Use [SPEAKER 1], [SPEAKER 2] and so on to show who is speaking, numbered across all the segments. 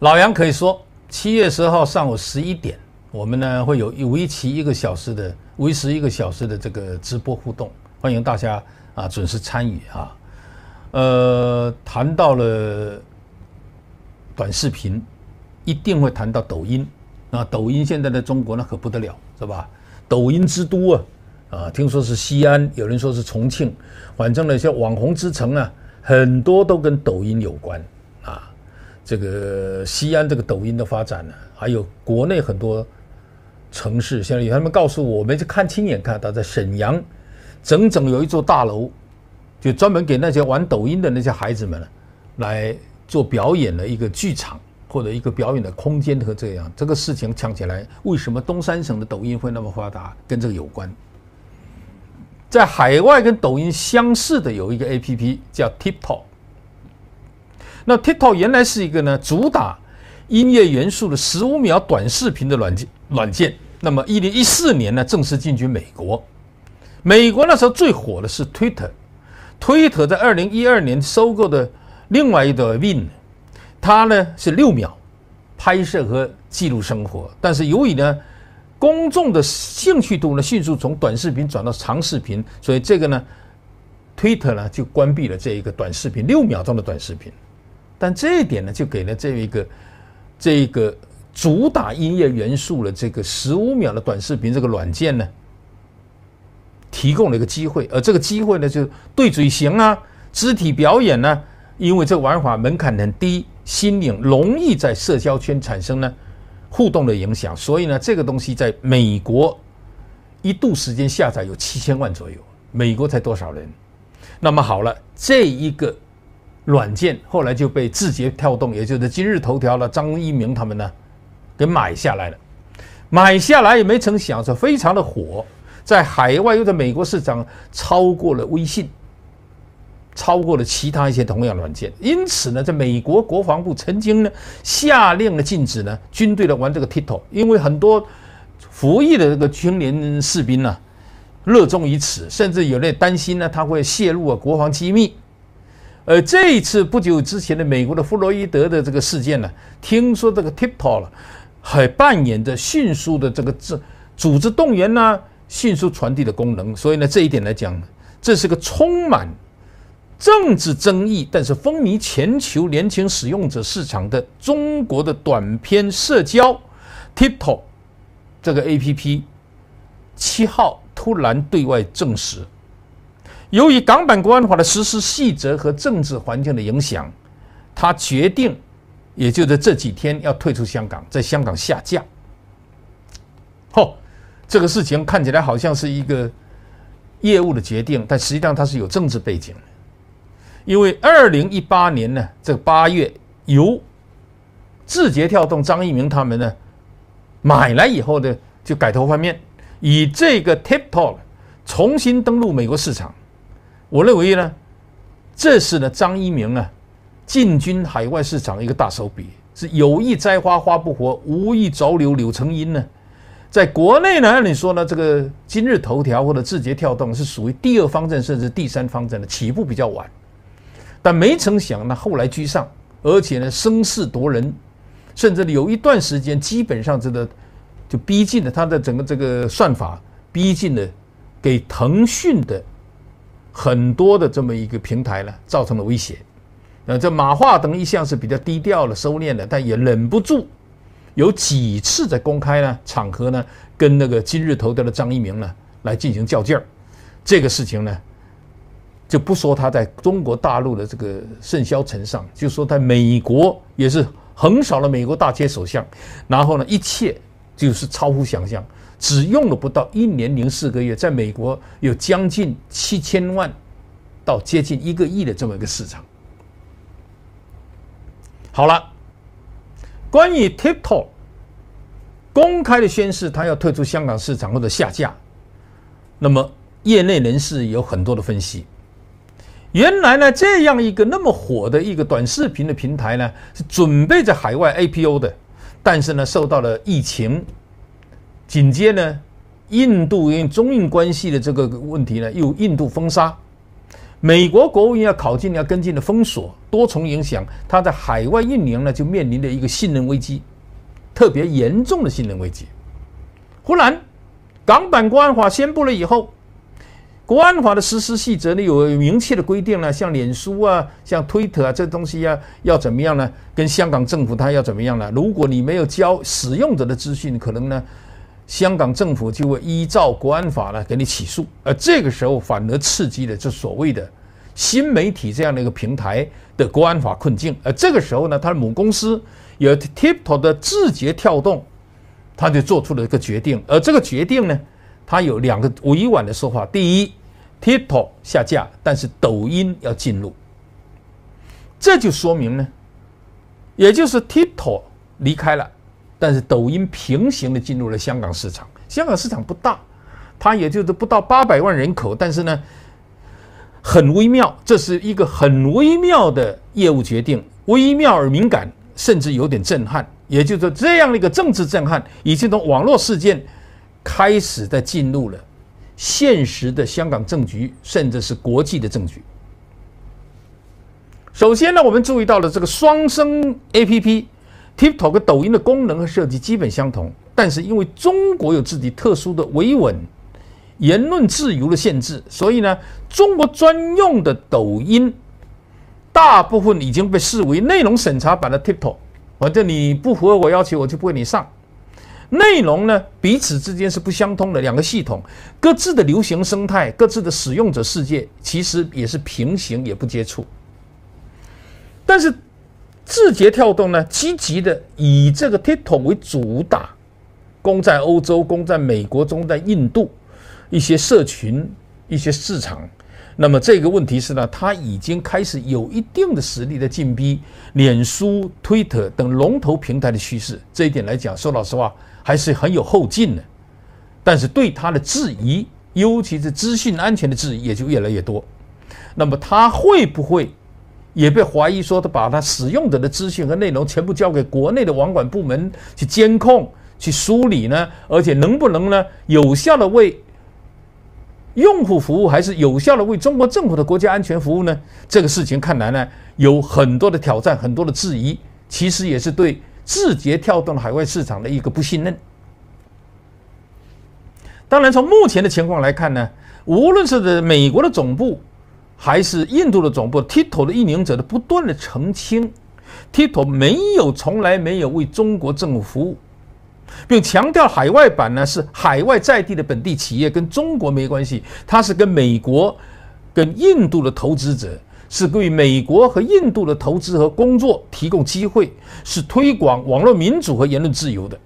[SPEAKER 1] 老杨可以说，七月十号上午十一点，我们呢会有为期一个小时的、维持一个小时的这个直播互动，欢迎大家啊准时参与啊。呃，谈到了短视频，一定会谈到抖音。那抖音现在的中国那可不得了，是吧？抖音之都啊，啊，听说是西安，有人说是重庆，反正呢，像网红之城啊，很多都跟抖音有关。这个西安这个抖音的发展呢，还有国内很多城市，现在有他们告诉我，我们就看亲眼看到，在沈阳，整整有一座大楼，就专门给那些玩抖音的那些孩子们来做表演的一个剧场，或者一个表演的空间和这样，这个事情讲起来，为什么东三省的抖音会那么发达，跟这个有关？在海外跟抖音相似的有一个 A P P 叫 TikTok。那 TikTok 原来是一个呢主打音乐元素的十五秒短视频的软件软件。那么，一零一四年呢正式进军美国。美国那时候最火的是 Twitter，Twitter 在二零一二年收购的另外一个 w i n 它呢是六秒拍摄和记录生活。但是由于呢公众的兴趣度呢迅速从短视频转到长视频，所以这个呢 Twitter 呢就关闭了这一个短视频六秒钟的短视频。但这一点呢，就给了这一个这个主打音乐元素的这个十五秒的短视频这个软件呢，提供了一个机会。而这个机会呢，就对嘴型啊、肢体表演呢，因为这玩法门槛很低，新颖，容易在社交圈产生呢互动的影响。所以呢，这个东西在美国一度时间下载有七千万左右。美国才多少人？那么好了，这一个。软件后来就被字节跳动，也就是今日头条了，张一鸣他们呢，给买下来了。买下来也没曾想说非常的火，在海外又在美国市场超过了微信，超过了其他一些同样软件。因此呢，在美国国防部曾经呢下令了禁止呢军队来玩这个 TikTok，因为很多服役的这个军人士兵呢热衷于此，甚至有人担心呢他会泄露啊国防机密。而这一次不久之前的美国的弗洛伊德的这个事件呢，听说这个 TikTok 还扮演着迅速的这个这组织动员呢、迅速传递的功能，所以呢，这一点来讲，这是个充满政治争议，但是风靡全球年轻使用者市场的中国的短片社交 TikTok 这个 APP，七号突然对外证实。由于港版国安法的实施细则和政治环境的影响，他决定，也就在这几天要退出香港，在香港下架。嚯，这个事情看起来好像是一个业务的决定，但实际上它是有政治背景的。因为二零一八年呢，这八月由字节跳动、张一鸣他们呢买来以后呢，就改头换面，以这个 TikTok 重新登陆美国市场。我认为呢，这是呢张一鸣啊进军海外市场一个大手笔，是有意栽花花不活，无意着柳柳成荫呢。在国内呢，按理说呢，这个今日头条或者字节跳动是属于第二方阵，甚至第三方阵的起步比较晚，但没曾想呢后来居上，而且呢声势夺人，甚至有一段时间基本上这个就逼近了他的整个这个算法，逼近了给腾讯的。很多的这么一个平台呢，造成了威胁。那这马化腾一向是比较低调的、收敛的，但也忍不住有几次在公开呢场合呢，跟那个今日头条的张一鸣呢来进行较劲儿。这个事情呢，就不说他在中国大陆的这个盛嚣尘上，就说在美国也是横扫了美国大街首相，然后呢，一切就是超乎想象。只用了不到一年零四个月，在美国有将近七千万到接近一个亿的这么一个市场。好了，关于 TikTok 公开的宣示，他要退出香港市场或者下架，那么业内人士有很多的分析。原来呢，这样一个那么火的一个短视频的平台呢，是准备在海外 A P O 的，但是呢，受到了疫情。紧接呢，印度因为中印关系的这个问题呢，又印度封杀，美国国务院要考近、要跟进的封锁，多重影响，它在海外运营呢就面临的一个信任危机，特别严重的信任危机。忽然，港版国安法宣布了以后，国安法的实施细则呢有明确的规定了，像脸书啊、像推特啊这东西啊要怎么样呢？跟香港政府它要怎么样呢？如果你没有交使用者的资讯，可能呢？香港政府就会依照国安法呢，给你起诉。而这个时候反而刺激了这所谓的新媒体这样的一个平台的国安法困境。而这个时候呢，他的母公司有 TikTok 的字节跳动，他就做出了一个决定。而这个决定呢，他有两个委婉的说法：第一，TikTok 下架，但是抖音要进入。这就说明呢，也就是 TikTok 离开了。但是抖音平行的进入了香港市场，香港市场不大，它也就是不到八百万人口，但是呢，很微妙，这是一个很微妙的业务决定，微妙而敏感，甚至有点震撼。也就是说，这样的一个政治震撼，以这种网络事件开始的进入了现实的香港政局，甚至是国际的政局。首先呢，我们注意到了这个双生 APP。TikTok 和抖音的功能和设计基本相同，但是因为中国有自己特殊的维稳、言论自由的限制，所以呢，中国专用的抖音大部分已经被视为内容审查版的 TikTok。反正你不符合我要求，我就不给你上。内容呢，彼此之间是不相通的，两个系统各自的流行生态、各自的使用者世界，其实也是平行，也不接触。但是。字节跳动呢，积极的以这个 TikTok 为主打，攻在欧洲、攻在美国、攻在印度一些社群、一些市场。那么这个问题是呢，它已经开始有一定的实力的进逼脸书、Twitter 等龙头平台的趋势。这一点来讲，说老实话，还是很有后劲的。但是对它的质疑，尤其是资讯安全的质疑，也就越来越多。那么它会不会？也被怀疑说他把他使用者的资讯和内容全部交给国内的网管部门去监控、去梳理呢，而且能不能呢有效的为用户服务，还是有效的为中国政府的国家安全服务呢？这个事情看来呢有很多的挑战、很多的质疑，其实也是对字节跳动海外市场的一个不信任。当然，从目前的情况来看呢，无论是的美国的总部。还是印度的总部 Tito 的运营者的不断的澄清，Tito 没有从来没有为中国政府服务，并强调海外版呢是海外在地的本地企业跟中国没关系，它是跟美国、跟印度的投资者，是为美国和印度的投资和工作提供机会，是推广网络民主和言论自由的。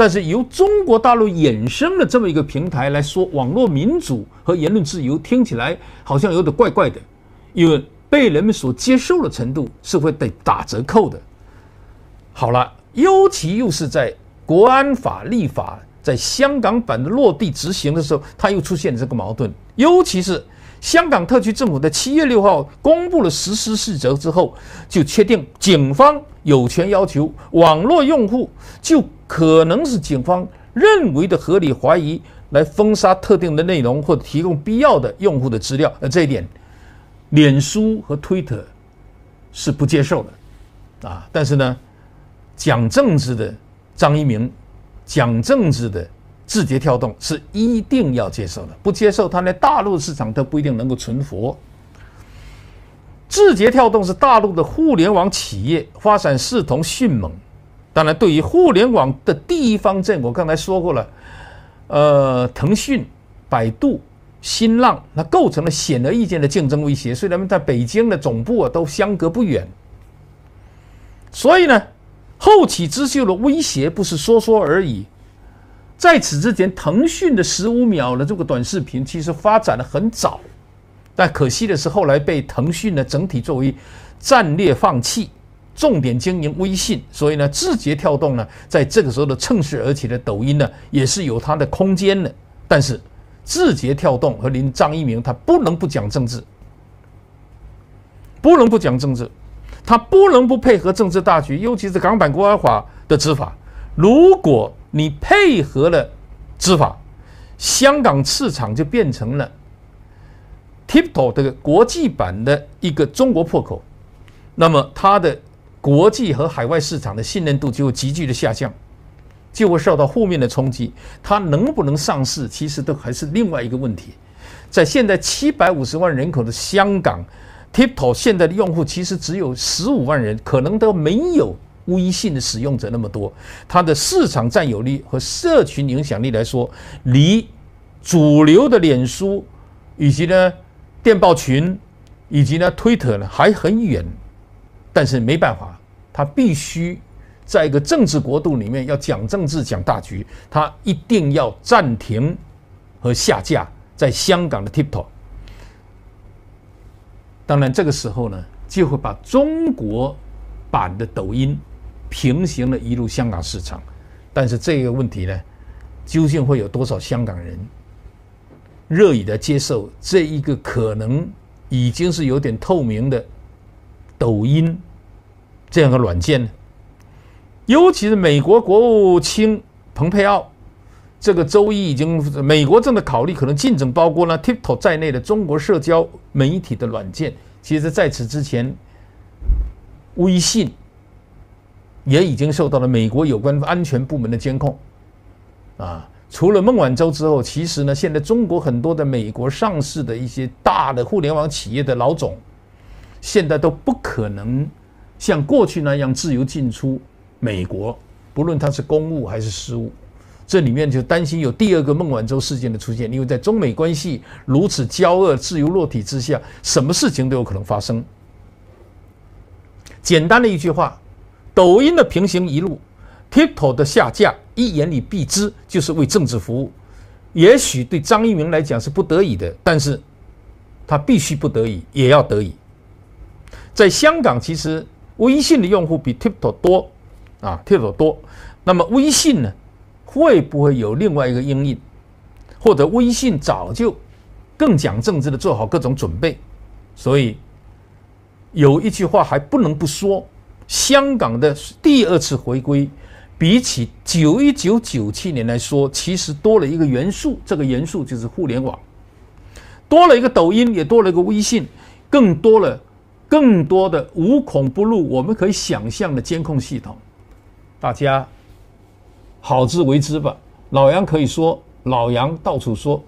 [SPEAKER 1] 但是由中国大陆衍生的这么一个平台来说，网络民主和言论自由听起来好像有点怪怪的，因为被人们所接受的程度是会被打折扣的。好了，尤其又是在国安法立法在香港版的落地执行的时候，它又出现这个矛盾，尤其是。香港特区政府在七月六号公布了实施细则之后，就确定警方有权要求网络用户就可能是警方认为的合理怀疑来封杀特定的内容或提供必要的用户的资料。而这一点，脸书和推特是不接受的，啊，但是呢，讲政治的张一鸣，讲政治的。字节跳动是一定要接受的，不接受它连大陆市场都不一定能够存活。字节跳动是大陆的互联网企业发展势头迅猛，当然，对于互联网的第一方阵，我刚才说过了，呃，腾讯、百度、新浪，那构成了显而易见的竞争威胁。虽然们在北京的总部啊都相隔不远，所以呢，后起之秀的威胁不是说说而已。在此之前，腾讯的十五秒的这个短视频其实发展的很早，但可惜的是后来被腾讯呢整体作为战略放弃，重点经营微信。所以呢，字节跳动呢在这个时候的趁势而起的抖音呢也是有它的空间的。但是，字节跳动和林张一鸣他不能不讲政治，不能不讲政治，他不能不配合政治大局，尤其是港版国安法的执法。如果你配合了执法，香港市场就变成了 Tipto k 的国际版的一个中国破口，那么它的国际和海外市场的信任度就会急剧的下降，就会受到负面的冲击。它能不能上市，其实都还是另外一个问题。在现在七百五十万人口的香港，Tipto 现在的用户其实只有十五万人，可能都没有。微信的使用者那么多，它的市场占有率和社群影响力来说，离主流的脸书以及呢电报群以及呢推特呢还很远。但是没办法，它必须在一个政治国度里面要讲政治讲大局，它一定要暂停和下架在香港的 t i k t o k 当然这个时候呢，就会把中国版的抖音。平行了一路香港市场，但是这个问题呢，究竟会有多少香港人热意的接受这一个可能已经是有点透明的抖音这样的软件呢？尤其是美国国务卿蓬佩奥，这个周一已经，美国正在考虑可能禁止包括了 TikTok 在内的中国社交媒体的软件。其实，在此之前，微信。也已经受到了美国有关安全部门的监控，啊，除了孟晚舟之后，其实呢，现在中国很多的美国上市的一些大的互联网企业的老总，现在都不可能像过去那样自由进出美国，不论他是公务还是私务。这里面就担心有第二个孟晚舟事件的出现，因为在中美关系如此交恶、自由落体之下，什么事情都有可能发生。简单的一句话。抖音的平行一路，TikTok 的下架，一言以蔽之，就是为政治服务。也许对张一鸣来讲是不得已的，但是他必须不得已也要得以。在香港，其实微信的用户比 TikTok 多啊，TikTok 多。那么微信呢，会不会有另外一个应用，或者微信早就更讲政治的做好各种准备？所以有一句话还不能不说。香港的第二次回归，比起九一九九七年来说，其实多了一个元素，这个元素就是互联网，多了一个抖音，也多了一个微信，更多了更多的无孔不入，我们可以想象的监控系统。大家好自为之吧。老杨可以说，老杨到处说。